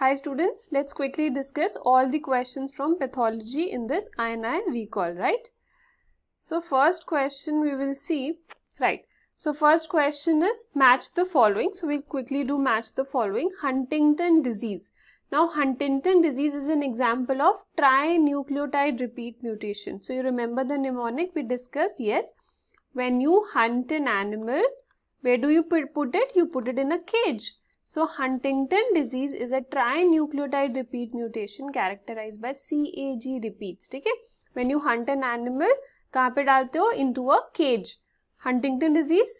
Hi students, let's quickly discuss all the questions from pathology in this INI recall, right? So first question we will see, right. So first question is match the following. So we'll quickly do match the following. Huntington disease. Now Huntington disease is an example of trinucleotide repeat mutation. So you remember the mnemonic we discussed, yes. When you hunt an animal, where do you put it? You put it in a cage. So Huntington disease is a trinucleotide repeat mutation characterized by CAG repeats. Okay? When you hunt an animal, कहाँ पे डालते हो? Into a cage. Huntington disease,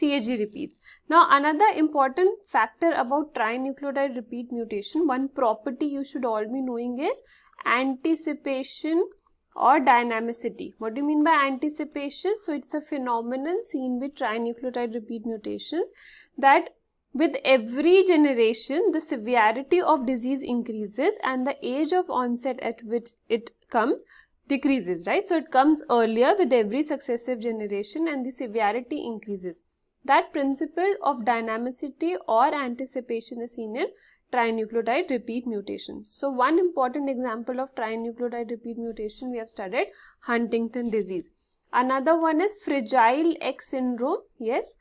CAG repeats. Now another important factor about trinucleotide repeat mutation, one property you should all be knowing is anticipation or dynamicity. What do you mean by anticipation? So it's a phenomenon seen with trinucleotide repeat mutations that with every generation, the severity of disease increases and the age of onset at which it comes decreases, right? So it comes earlier with every successive generation and the severity increases. That principle of dynamicity or anticipation is seen in trinucleotide repeat mutation. So one important example of trinucleotide repeat mutation we have studied Huntington disease. Another one is fragile X syndrome. Yes,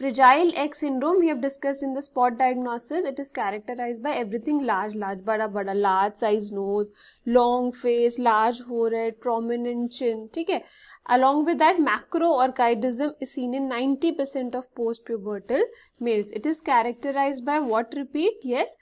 Fragile X syndrome we have discussed in the spot diagnosis. It is characterized by everything large, large, bada, bada, large size nose, long face, large forehead, prominent chin. Okay? Along with that, macroorchidism is seen in 90% of post-pubertal males. It is characterized by what repeat? Yes,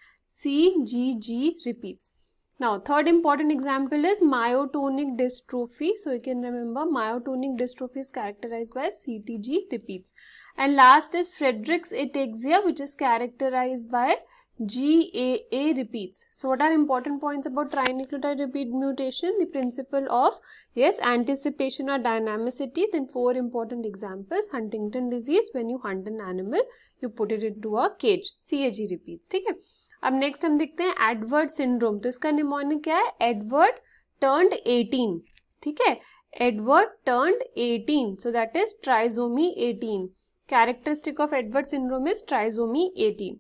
CGG repeats. Now, third important example is myotonic dystrophy. So, you can remember myotonic dystrophy is characterized by CTG repeats. And last is Frederick's ataxia which is characterized by GAA repeats. So, what are important points about trinucleotide repeat mutation? The principle of, yes, anticipation or dynamicity. Then four important examples. Huntington disease, when you hunt an animal, you put it into a cage. CAG repeats. Okay? अब next हम देखते हैं Edward syndrome तो इसका निमोन क्या है Edward turned 18 ठीक है Edward turned 18 so that is trisomy 18 characteristic of Edward syndrome is trisomy 18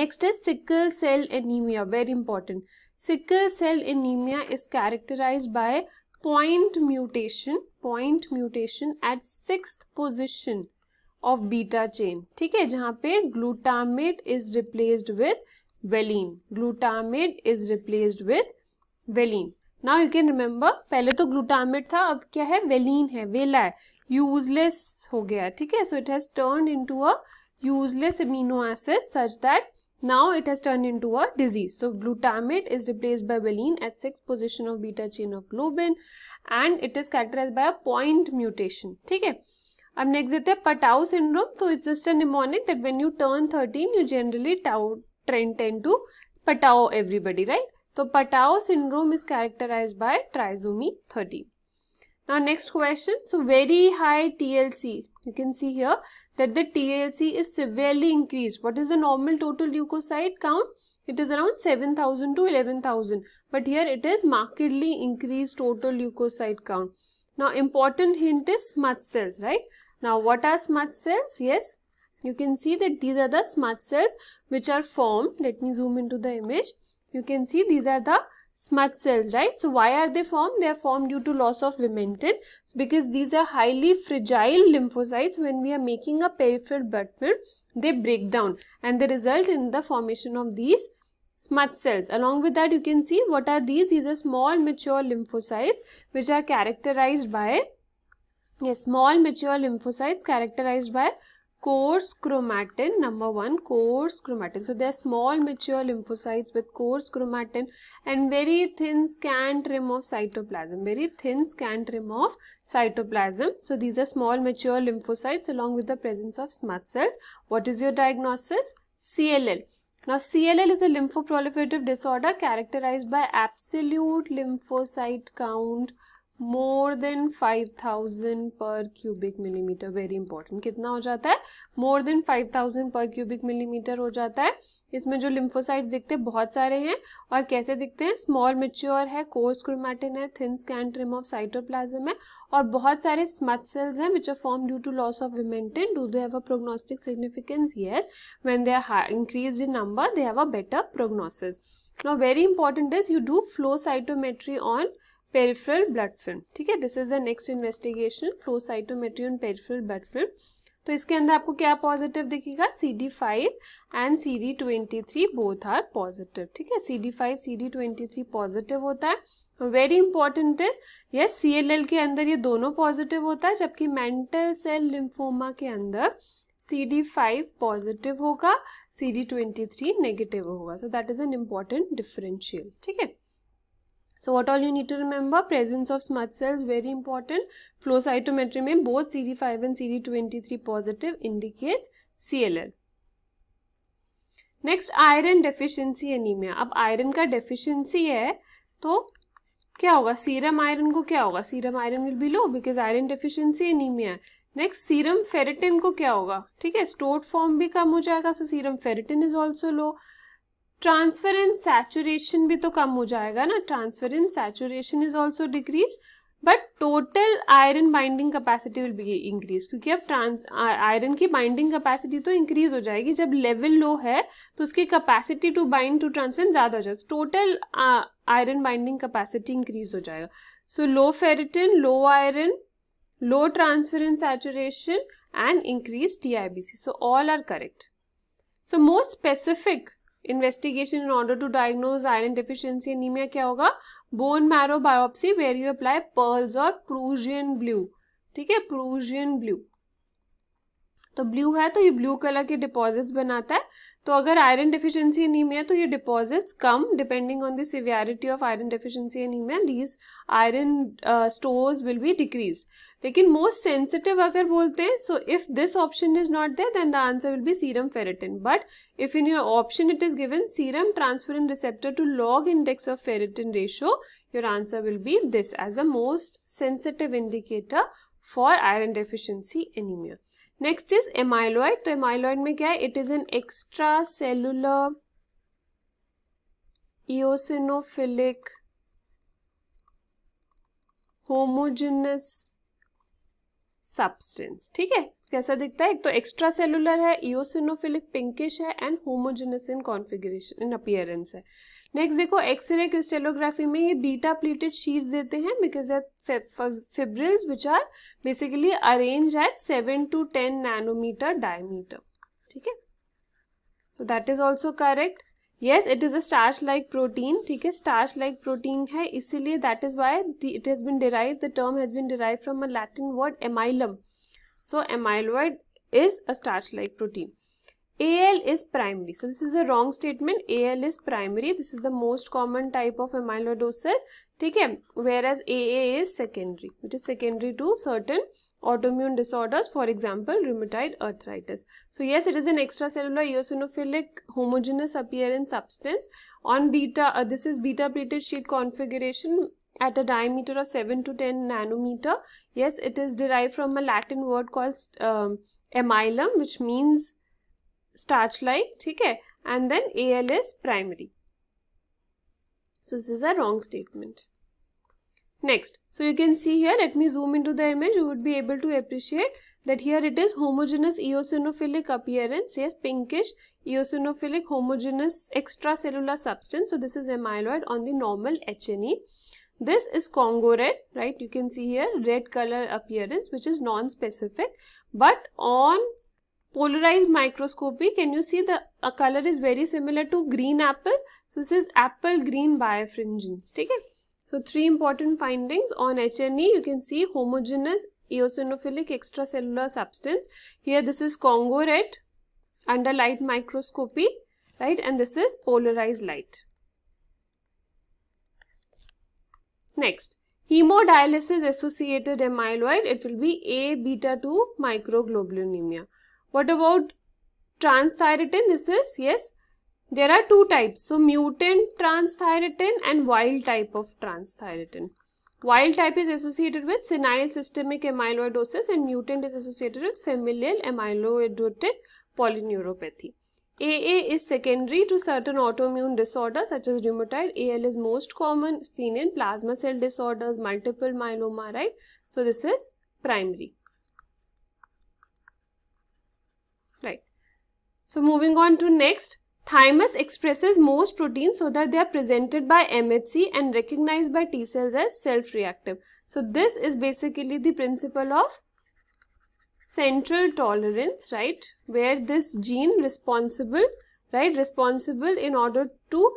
next is sickle cell anaemia very important sickle cell anaemia is characterise by point mutation point mutation at six position of beta chain ठीक है जहां पे glutamate is replaced with valine glutamate is replaced with valine now you can remember पहले तो glutamate था अब क्या है वेलिन है वेला है यूजलेस हो गया ठीक है so it has turn into a useless amino acid such that now it has turn into a disease so glutamate is replace by valine at six position of beta chain of globin and it is characterise by a point mutation ठीक है Up next is the Patau syndrome. So it's just a mnemonic that when you turn 13, you generally tend to Patau everybody, right? So Patau syndrome is characterized by trisomy 13. Now next question, so very high TLC, you can see here that the TLC is severely increased. What is the normal total leukocyte count? It is around 7000 to 11000 but here it is markedly increased total leukocyte count. Now important hint is smut cells, right? Now what are smut cells? Yes, you can see that these are the smut cells which are formed. Let me zoom into the image. You can see these are the smut cells, right? So why are they formed? They are formed due to loss of vimentin so because these are highly fragile lymphocytes. When we are making a peripheral blood film, they break down and they result in the formation of these smut cells. Along with that, you can see what are these? These are small mature lymphocytes which are characterized by Yes, small mature lymphocytes characterized by coarse chromatin number one coarse chromatin so they're small mature lymphocytes with coarse chromatin and very thin scant rim of cytoplasm very thin scant rim of cytoplasm so these are small mature lymphocytes along with the presence of smut cells what is your diagnosis cll now CLL is a lymphoproliferative disorder characterized by absolute lymphocyte count, more than 5000 पर cubic millimetre very important कितना हो जाता है मोर than 5000 पर cubic millimetre हो जाता है इसमें जो लिम्फोसाइट्स दिखते हैं बहुत सारे हैं और कैसे दिखते हैं स्मॉल मिच्योर है कोर्स क्रोमैटिन है thin scanty rim of cytoplasm है और बहुत सारे स्मथ सेल्स हैं which are form due to loss of vimentin do they have a prognostic significance yes when they are increase in number they have a better prognosis no very important is you do flow cytometry on peripheral blood film ठीक है this is the next investigation flow cytometry on peripheral blood film तो इसके अंदर आपको क्या positive दिखेगा C D five and C D twenty three both are positive ठीक है C D five C D twenty three positive होता है very important is yes C L L के अंदर ये दोनों पॉजिटिव होता है जबकि मेंटल सेल लिम्फोमा के अंदर सी डी फाइव पॉजिटिव होगा C D twenty three negative होगा so that is an important differential ठीक है so what all you to remember presence of all cells very important flow cytometry में both C D five and C D twenty three positive cd23 C L L next iron deficiency anaemia अब iron का deficiency है तो क्या होगा serum iron को क्या होगा serum iron will be low because iron deficiency anaemia next serum ferritin को क्या होगा ठीक है स्टोर्ड फॉर्म भी कम हो जाएगा so serum ferritin is also low transferrin saturation भी तो कम हो जाएगा ना transferrin saturation is also decrease but total iron binding capacity will be increase क्योंकि अब ट्रांस आयरन की बाइंडिंग कैपेसिटी तो इंक्रीज हो जाएगी जब लेवल लो है तो उसकी capacity to bind to transferrin ज़्यादा हो जाएगा total iron binding capacity increase हो जाएगा so low ferritin low iron low saturation and increase T I B C so all are correct so most specific investigation in order to diagnose iron deficiency anaemia क्या होगा bone marrow biopsy were you apply Perls और Prussian blue ठीक है प्रूजियन blue तो blue है तो ये blue colour के डिपॉजिट्स बनाता है तो अगर आयरन डिफिशियंसी एनीमिया तो ये डिपॉजिट्स कम depending on the severity of iron deficiency anaemia these iron stores will be decrease लेकिन मोस्ट सेंसिटिव अगर बोलते हैं so if this option is not there then the answer will be serum ferritin but if in your option it is given serum transferrin receptor to log index of ferritin ratio your answer will be this as a most sensitive indicator for iron deficiency anaemia next is amyloid तो amyloid में क्या है it is an extracellular eosinophilic homogeneous substance ठीक है कैसा दिखता है एक तो एक्स्ट्रा सेलुलर है इोसिनोफिलिक पिंकिश है and homogeneous in configuration in appearance है नेक्स्ट देखो एक्सरे क्रिस्टेलोग्राफी में ये बीटा प्लेटेड शीट देते हैं because fibrils which are basically arrange at seven to ten nanometre diameter ठीक है so that is also correct yes it is a starch like protein ठीक है स्टार्च लाइक प्रोटीन है इसीलिए that is why it has been derive the term has been derive from a Latin word amylum so amyloid is a starch like protein AL is primary. So this is a wrong statement. AL is primary. This is the most common type of amyloidosis. ठीक Whereas AA is secondary. which is secondary to certain autoimmune disorders, for example, rheumatoid arthritis. So yes, it is an extracellular eosinophilic homogeneous appearance substance. On beta, uh, this is beta plated sheet configuration at a diameter of 7 to 10 nanometer. Yes, it is derived from a Latin word called um, amylum, which means starch like ठीक है and then AL is primary so this is a wrong statement next so you can see here let me zoom into the image you would be able to appreciate that here it is homogeneous eosinophilic appearance yes pinkish eosinophilic homogeneous extracellular substance so this is amyloid on the normal HNE this is Congo red, right? You can see here red color appearance which is non-specific but on polarized microscopy can you see the color is very similar to green apple so this is apple green biofringence Okay. so three important findings on HNE you can see homogeneous eosinophilic extracellular substance here this is Congo red under light microscopy right and this is polarized light next hemodialysis associated amyloid it will be a beta 2 microglobulinemia what about transthyretin? This is, yes, there are two types. So, mutant transthyretin and wild type of transthyretin. Wild type is associated with senile systemic amyloidosis and mutant is associated with familial amyloidotic polyneuropathy. AA is secondary to certain autoimmune disorders such as rheumatoid. AL is most common seen in plasma cell disorders, multiple myeloma, right? So this is primary. So moving on to next, thymus expresses most proteins so that they are presented by MHC and recognized by T cells as self-reactive. So this is basically the principle of central tolerance, right? Where this gene responsible, right, responsible in order to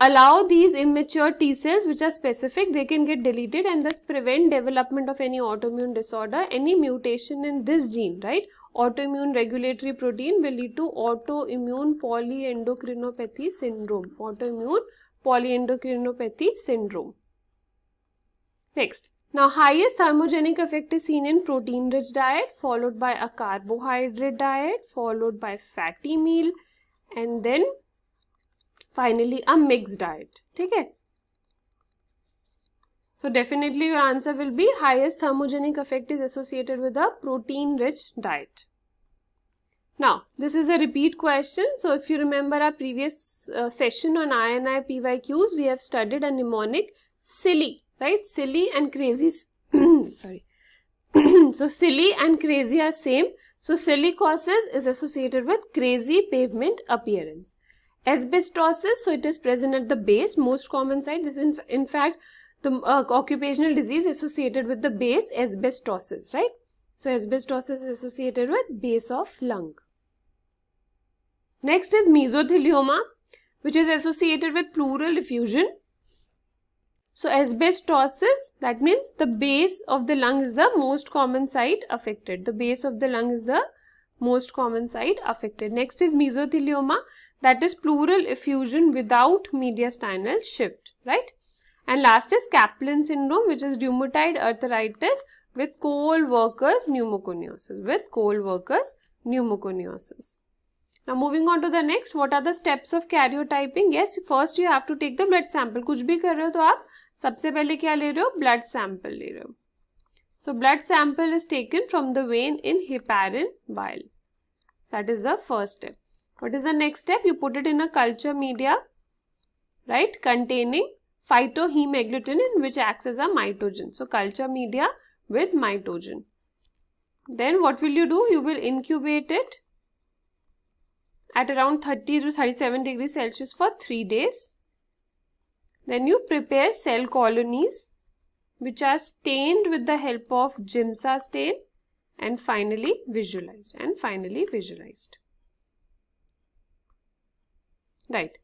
allow these immature T cells which are specific, they can get deleted and thus prevent development of any autoimmune disorder, any mutation in this gene, right? autoimmune regulatory protein will lead to autoimmune polyendocrinopathy syndrome autoimmune polyendocrinopathy syndrome next now highest thermogenic effect is seen in protein rich diet followed by a carbohydrate diet followed by fatty meal and then finally a mix diet ठीक है So definitely your answer will be highest thermogenic effect is associated with a protein rich diet. Now, this is a repeat question. So if you remember our previous uh, session on INI PYQs, we have studied a mnemonic silly, right? Silly and crazy, sorry. so silly and crazy are same. So silly causes is associated with crazy pavement appearance. Asbestosis, so it is present at the base, most common site. This in, in fact the uh, occupational disease associated with the base asbestosis, right? So asbestosis is associated with base of lung. Next is mesothelioma, which is associated with pleural effusion. So asbestosis, that means the base of the lung is the most common site affected. The base of the lung is the most common site affected. Next is mesothelioma, that is pleural effusion without mediastinal shift, right? And last is Kaplan syndrome, which is rheumatoid arthritis with coal workers pneumoconiosis. With coal workers pneumoconiosis. Now moving on to the next, what are the steps of karyotyping? Yes, first you have to take the blood sample. कुछ भी कर रहे हो तो आप सबसे पहले क्या ले रहे हो ब्लड सैंपल ले रहे हो so blood sample is taken from the vein in heparin while that is the what is the next step you put it in a culture media right containing phytohemagglutinin which acts as a mitogen. So culture media with mitogen. Then what will you do? You will incubate it at around 30 to 37 degrees Celsius for 3 days. Then you prepare cell colonies which are stained with the help of GIMSA stain and finally visualized and finally visualized. Right.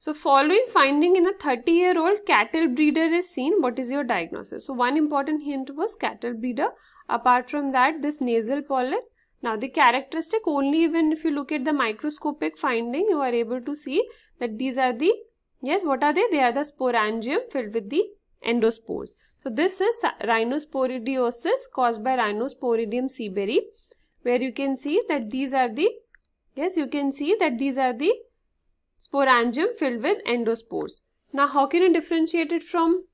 So following finding in a 30 year old cattle breeder is seen, what is your diagnosis? So one important hint was cattle breeder. Apart from that, this nasal polyp. Now the characteristic only even if you look at the microscopic finding, you are able to see that these are the, yes, what are they? They are the sporangium filled with the endospores. So this is rhinosporidiosis caused by Rhinosporidium seaberry, where you can see that these are the, yes, you can see that these are the sporangium filled with endospores. Now, how can you differentiate it from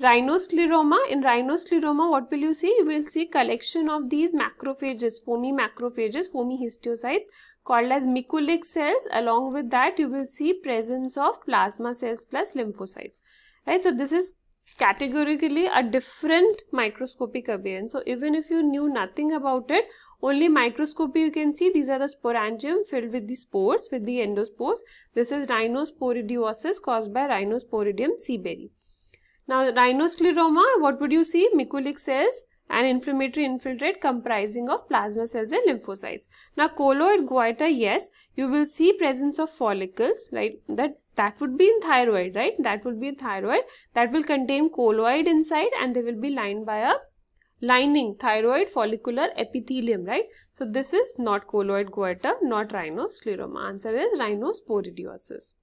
rhinoscleroma? In rhinoscleroma, what will you see? You will see collection of these macrophages, foamy macrophages, foamy histiocytes called as mucolic cells. Along with that, you will see presence of plasma cells plus lymphocytes. Right? So, this is categorically a different microscopic appearance. So, even if you knew nothing about it, only microscopy you can see these are the sporangium filled with the spores with the endospores. This is rhinosporidiosis caused by rhinosporidium seaberry. Now rhinoscleroma, what would you see? Muculic cells and inflammatory infiltrate comprising of plasma cells and lymphocytes. Now colloid goiter, yes, you will see presence of follicles, right? That that would be in thyroid, right? That would be thyroid. That will contain colloid inside and they will be lined by a lining thyroid follicular epithelium right so this is not colloid goiter not rhinoscleroma answer is rhinosporidiosis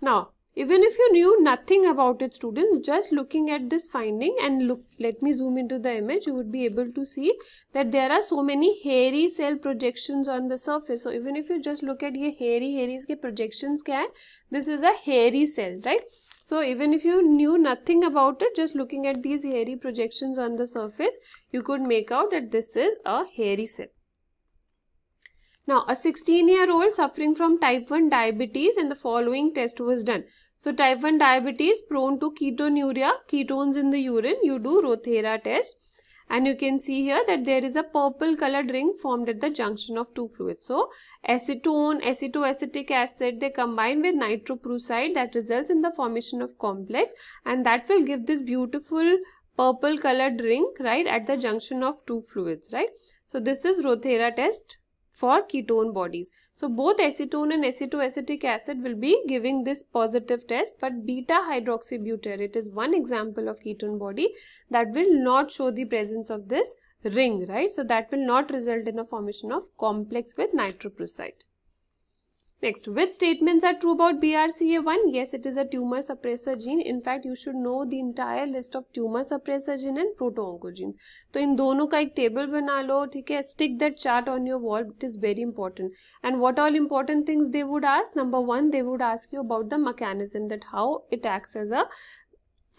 now even if you knew nothing about it students just looking at this finding and look let me zoom into the image you would be able to see that there are so many hairy cell projections on the surface so even if you just look at ye hairy hairy iske projections kya hai this is a hairy cell right so even if you knew nothing about it, just looking at these hairy projections on the surface, you could make out that this is a hairy cell. Now a 16 year old suffering from type 1 diabetes and the following test was done. So type 1 diabetes prone to ketonuria, ketones in the urine, you do Rothera test and you can see here that there is a purple colored ring formed at the junction of two fluids. So acetone, acetoacetic acid, they combine with nitroprusside that results in the formation of complex and that will give this beautiful purple colored ring right at the junction of two fluids right. So this is Rothera test for ketone bodies. So both acetone and acetoacetic acid will be giving this positive test but beta hydroxybutyrate is one example of ketone body that will not show the presence of this ring right. So that will not result in a formation of complex with nitroprusside. Next, which statements are true about BRCA1? Yes, it is a tumor suppressor gene. In fact, you should know the entire list of tumor suppressor gene and proto-oncogenes. So, in दोनों table. एक table बना लो ठीक है stick that chart on your wall it is very important and what all important things they would ask number one they would ask you about the mechanism that a it acts as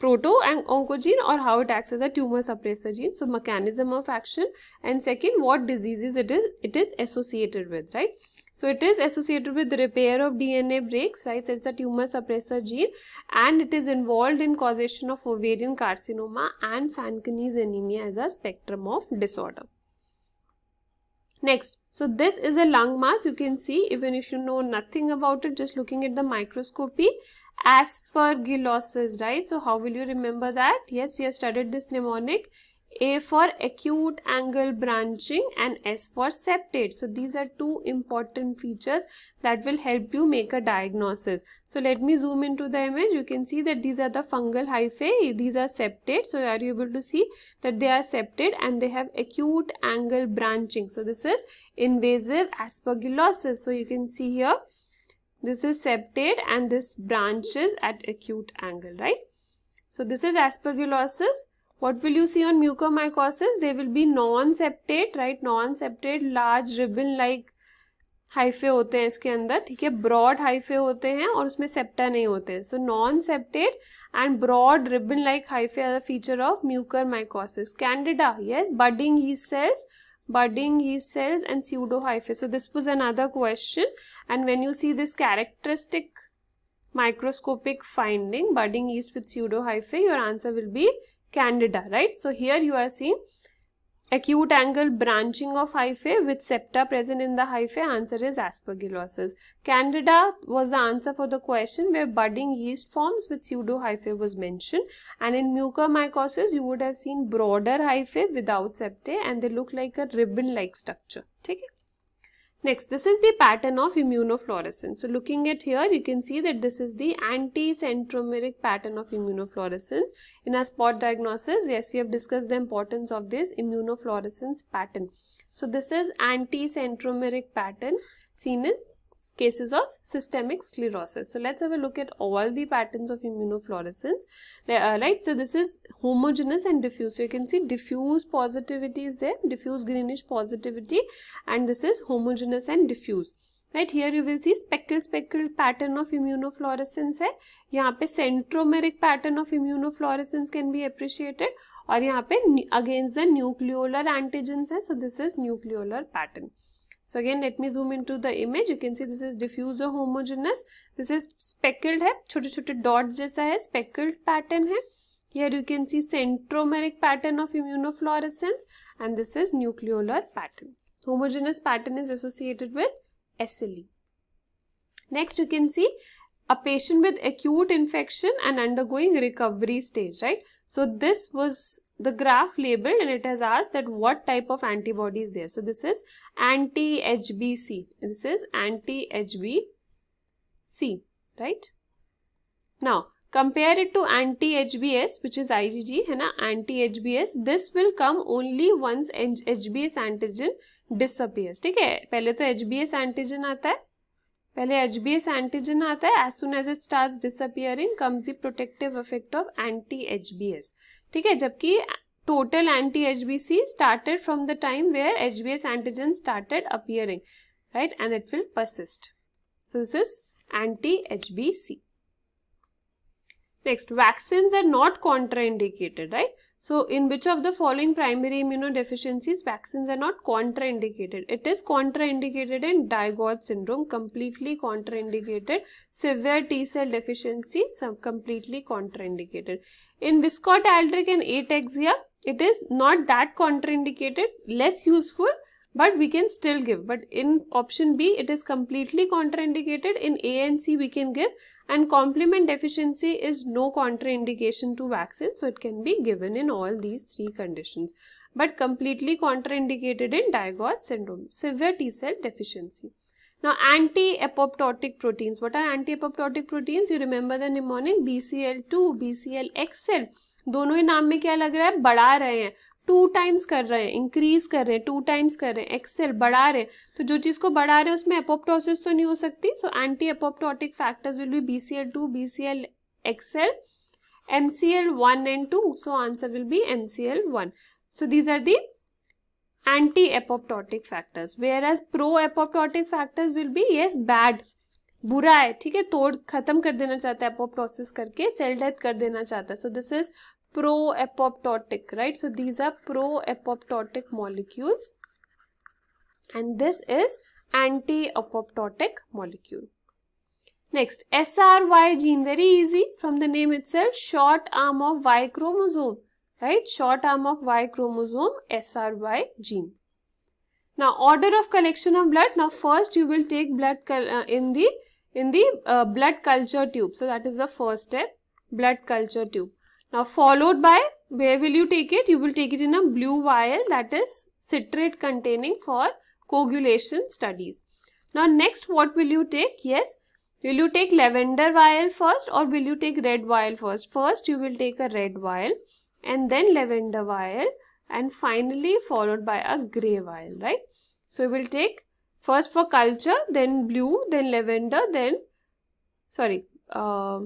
proto and oncogene or how it acts as a tumor suppressor gene so mechanism of action and second what diseases it is it is associated with right so it is associated with the repair of DNA breaks, right? So it's a tumor suppressor gene and it is involved in causation of ovarian carcinoma and Fanconi's anemia as a spectrum of disorder. Next, so this is a lung mass. You can see even if you know nothing about it, just looking at the microscopy, aspergillosis, right? So how will you remember that? Yes, we have studied this mnemonic. A for acute angle branching and S for septate. So these are two important features that will help you make a diagnosis. So let me zoom into the image. You can see that these are the fungal hyphae. These are septate. So are you able to see that they are septate and they have acute angle branching. So this is invasive aspergillosis. So you can see here this is septate and this branch is at acute angle, right? So this is aspergillosis. What will you see on mucormycosis? They will be non-septate, right? Non-septate, large ribbon-like hyphae होते हैं इसके अंदर ठीक है broad hyphae होते हैं और उसमें सेप्टा नहीं होते हैं so non septate and broad ribbon like hyphae feature of mucormycosis Candida yes budding ही cells budding yeast cells and pseudohyphae. So this was another question and when you see this characteristic microscopic finding budding yeast with pseudohyphae your answer will be candida right. So here you are seeing Acute angle branching of hyphae with septa present in the hyphae. Answer is aspergillosis. Candida was the answer for the question where budding yeast forms with pseudo hyphae was mentioned. And in mucormycosis, you would have seen broader hyphae without septae and they look like a ribbon-like structure. Okay? Next, this is the pattern of immunofluorescence. So looking at here, you can see that this is the anti-centromeric pattern of immunofluorescence. In our spot diagnosis, yes, we have discussed the importance of this immunofluorescence pattern. So this is anti-centromeric pattern seen in cases of systemic sclerosis. So let's have a look at all the patterns of immunofluorescence. Uh, right, so this is homogeneous and diffuse. So you can see diffuse positivity is there, diffuse greenish positivity and this is homogeneous and diffuse. Right Here, you will see speckle speckle pattern of immunofluorescence है यहाँ पे centromeric pattern of immunofluorescence can be appreciated और यहाँ पे against the nucleolar antigens है so this is nucleolar pattern so again let me zoom into the image. You can see this is diffuse or homogeneous. This is speckled है छोटे छोटे dots जैसा है speckled pattern है. Here you can see centromeric pattern of immunofluorescence and this is nucleolar pattern. Homogeneous pattern is associated with SLE. Next you can see a patient with acute infection and undergoing recovery stage, right? So this was the graph labeled and it has asked that what type of antibody is there. So this is anti-HBC. This is anti-HBC, right? Now, compare it to anti-HBS, which is IgG, and anti-HBS. This will come only once HBS antigen disappears. ठीक है पहले तो HBS antigen आता है पहले HBS antigen आता है as soon as it starts disappearing comes the protective effect of anti-HBS. ठीक है जबकि total anti-HBC started from the time where HBS antigen started appearing, right? And it will persist. So this is anti-HBC. Next, vaccines are not contraindicated, right? So in which of the following primary immunodeficiencies vaccines are not contraindicated? It is contraindicated in Dyggve syndrome, completely contraindicated. Severe T cell deficiency, completely contraindicated. In viscotaldric and ataxia, it is not that contraindicated, less useful, but we can still give. But in option B, it is completely contraindicated. In A and C, we can give. And complement deficiency is no contraindication to vaccine. So, it can be given in all these three conditions. But completely contraindicated in Dyggve syndrome, severe T cell deficiency. Now anti-apoptotic proteins. What are anti-apoptotic proteins? You remember the mnemonic BCL2, BCLXL. दोनों ही नाम में क्या लग रहा है बढ़ा रहे हैं टू टाइम्स कर रहे हैं इंक्रीज कर रहे हैं टू टाइम्स कर रहे हैं एक्सेल बढ़ा रहे हैं तो जो चीज़ को बढ़ा रहे हैं उसमें एपोप्टोसिस तो नहीं हो सकती so anti apoptotic factors will be B C L two B C L X L M C L one and two so answer will be M C L one so these are the anti-apoptotic factors whereas pro-apoptotic factors will be yes bad बुरा है ठीक है तोड़ खत्म कर देना चाहता है एपोप्टोसिस करके सेल डेथ कर देना चाहता है so this is pro apoptotic right so these are pro apoptotic molecules and this is anti apoptotic molecule next sry gene very easy from the name itself short arm of y chromosome right? Short arm of Y chromosome SRY gene. Now order of collection of blood. Now first you will take blood uh, in the in the uh, blood culture tube. So that is the first step, blood culture tube. Now followed by where will you take it? You will take it in a blue vial that is citrate containing for coagulation studies. Now next what will you take? Yes, will you take lavender vial first or will you take red vial first? First you will take a red vial and then lavender vial and finally followed by a gray vial, right? So we will take first for culture, then blue, then lavender, then, sorry, uh,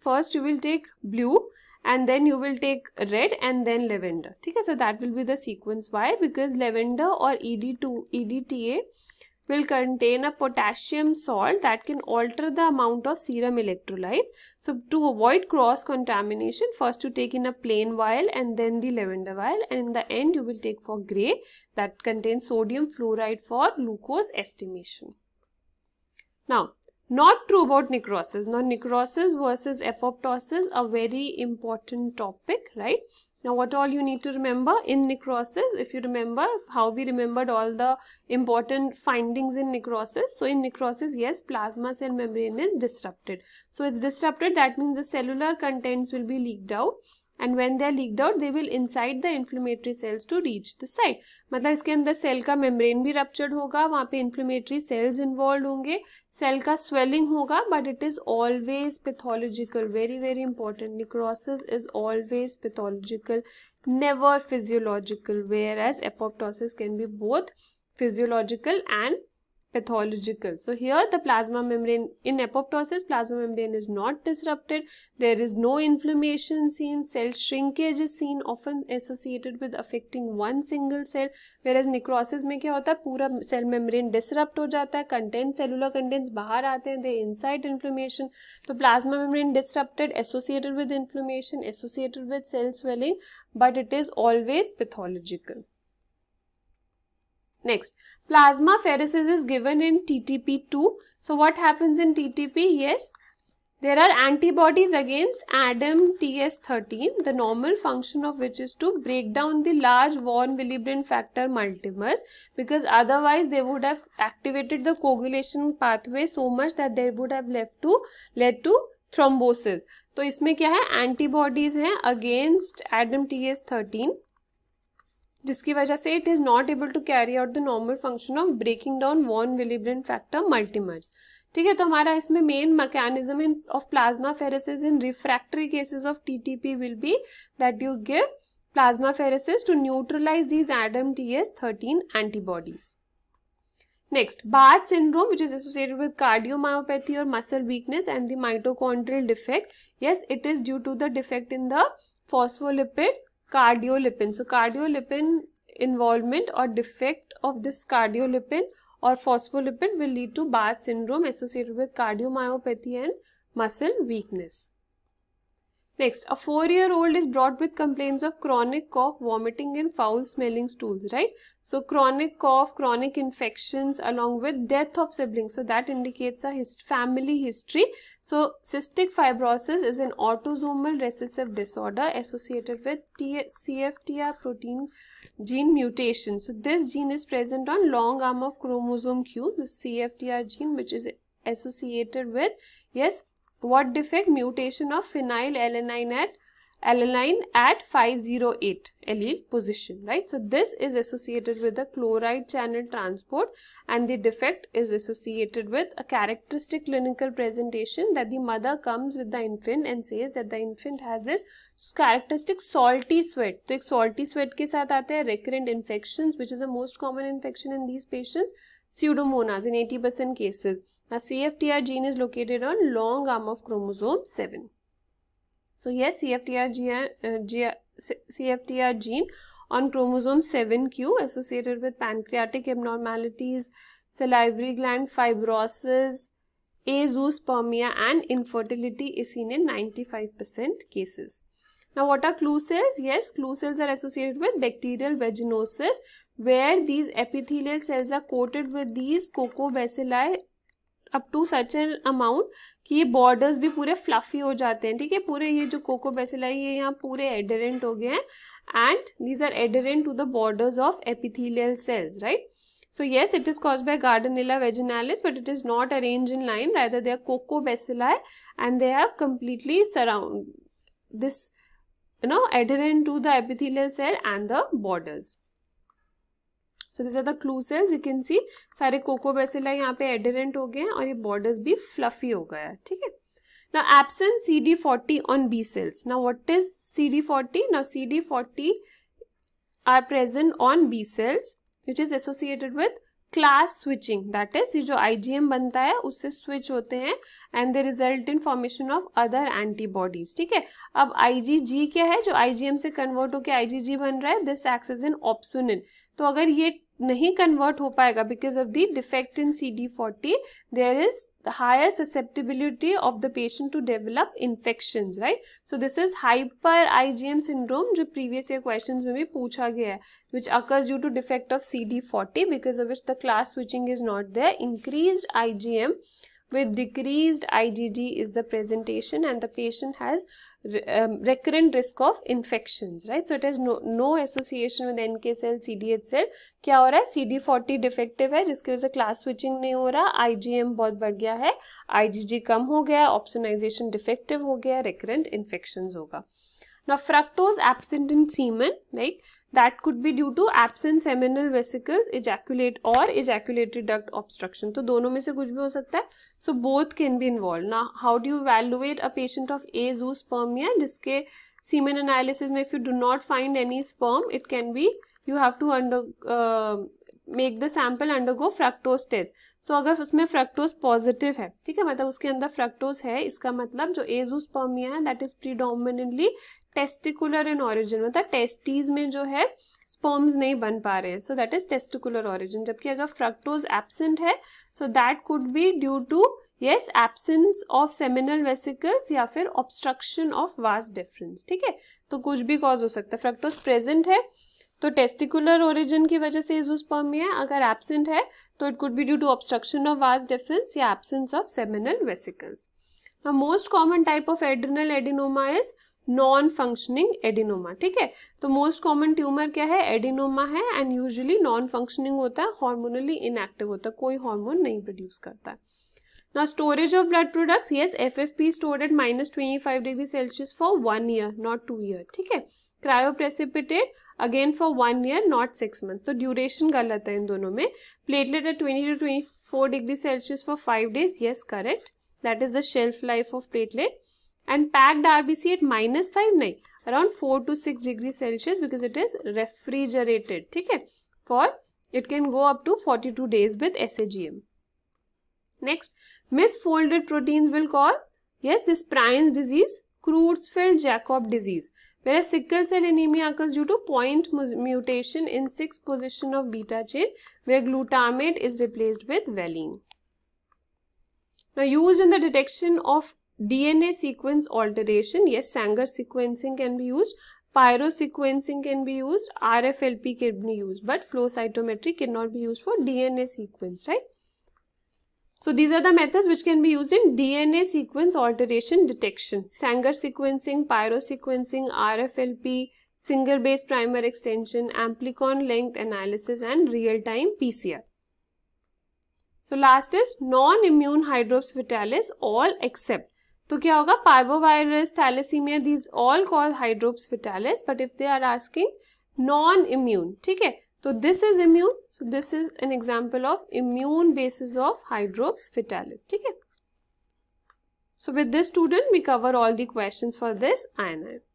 first you will take blue and then you will take red and then lavender. Okay, so that will be the sequence. Why? Because lavender or ED2, EDTA will contain a potassium salt that can alter the amount of serum electrolytes. So to avoid cross contamination, first you take in a plain vial and then the lavender vial and in the end you will take for grey that contains sodium fluoride for glucose estimation. Now, not true about necrosis. Now, necrosis versus apoptosis, a very important topic, right? Now what all you need to remember in necrosis, if you remember how we remembered all the important findings in necrosis. So in necrosis, yes, plasma cell membrane is disrupted. So it's disrupted, that means the cellular contents will be leaked out and when they are leaked out they will inside the inflammatory cells to reach the site मतलब इसके अंदर cell का membrane भी रपच्चर्ड होगा वहाँ पे inflammatory cells involve होंगे cell का स्वेलिंग होगा but it is always pathological very very important necrosis is always pathological never physiological whereas apoptosis can be both physiological and pathological. So here the plasma membrane in apoptosis plasma membrane is not disrupted. There is no inflammation seen. Cell shrinkage is seen often associated with affecting one single cell. Whereas necrosis में क्या होता है पूरा cell membrane disrupt हो जाता है content cellular contents बाहर आते हैं they inside inflammation. तो plasma membrane disrupted associated with inflammation associated with cell swelling but it is always pathological. Next, Plasma pheresis is given in TTP2. So what happens in TTP? Yes, there are antibodies against ADAM TS13, the normal function of which is to break down the large von Willebrand factor multimers because otherwise they would have activated the coagulation pathway so much that they would have left to led to thrombosis तो इसमें क्या है antibodies हैं against ADAM T S thirteen जिसकी वजह से it is not able to carry out the normal function of breaking down von Willebrand factor multimers ठीक है तो हमारा इसमें main mechanism in of plasmapheresis in refractory cases of TTP will be that you give plasmapheresis to neutralise these ADAM T S 13 antibodies next Barth syndrome which is associated with cardiomyopathy और muscle weakness and the mitochondrial defect yes it is due to the defect in the phospholipid cardiolipin. So cardiolipin involvement or defect of this cardiolipin or phospholipid will lead to Barth syndrome associated with cardiomyopathy and muscle weakness. Next, a four-year-old is brought with complaints of chronic cough, vomiting and foul-smelling stools, right? So chronic cough, chronic infections along with death of siblings. So that indicates a hist family history. So cystic fibrosis is an autosomal recessive disorder associated with T CFTR protein gene mutation. So this gene is present on long arm of chromosome Q, the CFTR gene which is associated with, yes, what defect? Mutation of phenylalanine at alanine at 508 allele position, right? So this is associated with the chloride channel transport and the defect is associated with a characteristic clinical presentation that the mother comes with the infant and says that the infant has this characteristic salty sweat. So, salty sweat ke saath aate hai, recurrent infections which is the most common infection in these patients, pseudomonas in 80% cases. Now CFTR gene is located on long arm of chromosome 7. So yes, CFTR gene, uh, G, uh, CFTR gene on chromosome 7q associated with pancreatic abnormalities, salivary gland fibrosis, azoospermia and infertility is seen in 95% cases. Now what are clue cells? Yes, clue cells are associated with bacterial vaginosis where these epithelial cells are coated with these bacilli up to such an amount कि ये borders भी पूरे fluffy हो जाते हैं ठीक है पूरे ये जो कोको बेसिल है ये यहाँ पूरे एडरेंट हो गए हैं and these are adherent to the borders of epithelial cells right so yes it is cause by Gardnerella vaginalis but it is not arrange in line rather they are coccobacilli and they have completely surround this you know adherent to the epithelial cell and the borders so this are the clue cells you can see सारे cocoa बेसिला यहाँ पे एडरेंट हो गए हैं और ये borders भी fluffy हो गया है ठीक है ना absent C D forty on B cells ना what is C D forty ना C D forty are present on B cells which is associated with class switching that is ये जो आई बनता है उससे स्विच होते हैं and the result in formation of other antibodies ठीक है अब आई क्या है जो आई जी एम से कन्वर्ट होकर आई जी जी बन रहा है this X is in opsonin तो अगर ये नहीं कन्वर्ट हो पाएगा because of the defect in C D forty there is higher susceptibility of the patient to develop infection right so this is hyper I G M syndrome जो previous year question में भी पूछा गया है which occurs due to defect of C D forty because of which the class switching is not there increase I G M with decrease I G D is the presentation and the patient has Um, recurrent risk of infections right so it has no no association with nk cell cdh cell क्या हो रहा है C D forty defective है जिसकी वजह से class switching नहीं हो रहा आई जी एम बहुत बढ़ गया है आई जी जी कम हो गया ऑप्शनाइजेशन डिफेक्टिव हो गया रेकरेंट इन्फेक्शन होगा ना fructose absent in semen like that could be due to absent seminal vesicles ejaculate और इजैक्यूलेटरी डक्ट ऑब्स्ट्रक्शन तो दोनों में से कुछ भी हो सकता है so both can be involve ना how do you evaluate a patient of azoospermia जिसके सीमन एनालिसिस में if you do not find any sperm it can be you have to under make the sample undergo fructose test so अगर उसमें fructose positive है ठीक है मतलब उसके अंदर फ्रक्टोज है इसका मतलब जो एजू स्पर्मिया है that is predominantly testicular in origin मतलब टेस्टीज में जो है स्पर्म्स नहीं बन पा रहे हैं so that is testicular origin जबकि अगर फ्रक्टोज एबसेंट है so that could be due to yes absence of seminal vesicles या फिर ऑब्स्ट्रक्शन ऑफ वास डिफरेंस ठीक है तो कुछ भी कॉज हो सकता है फ्रक्टोज प्रेजेंट है तो टेस्टिकुलर ओरिजिन की वजह से इजोस्पर्म में है अगर एब्सेंट है तो it could be due to obstruction of vas deferens या absence of seminal vesicles most common type of adrenal adenoma is non functioning adenoma ठीक है तो मोस्ट कॉमन ट्यूमर क्या है एडिनोमा है एंड यूजली नॉन फंक्शनिंग होता है हॉर्मोनली inactive होता है कोई हॉर्मोन नहीं प्रोड्यूस करता ना storage of blood products yes F F P store at minus twenty five degree Celsius for one year not two year ठीक है cryoprecipitated again for one year not six month तो duration गलत है इन दोनों में platelet at twenty two twenty four degree Celsius for five days yes correct that is the shelf life of platelet and packed RBC at minus minus five, 59 around 4 to 6 degrees Celsius because it is refrigerated. Okay? For it can go up to 42 days with SAGM. Next, misfolded proteins will cause, yes, this prions disease, creutzfeldt jacob disease, whereas sickle cell anemia occurs due to point mutation in 6th position of beta chain, where glutamate is replaced with valine. Now, used in the detection of DNA sequence alteration, yes, Sanger sequencing can be used. Pyrosequencing can be used, RFLP can be used, but flow cytometry cannot be used for DNA sequence, right? So these are the methods which can be used in DNA sequence alteration detection. Sanger sequencing, pyrosequencing, RFLP, single base primer extension, amplicon length analysis and real-time PCR. So last is non-immune hydrops vitalis all except. तो क्या होगा parvovirus thalassaemia these all call hydrops fetalis but if they are asking non immune ठीक है तो this is immune so this is an example of immune basis of hydrops fetalis ठीक है so with this student we cover all for this I this I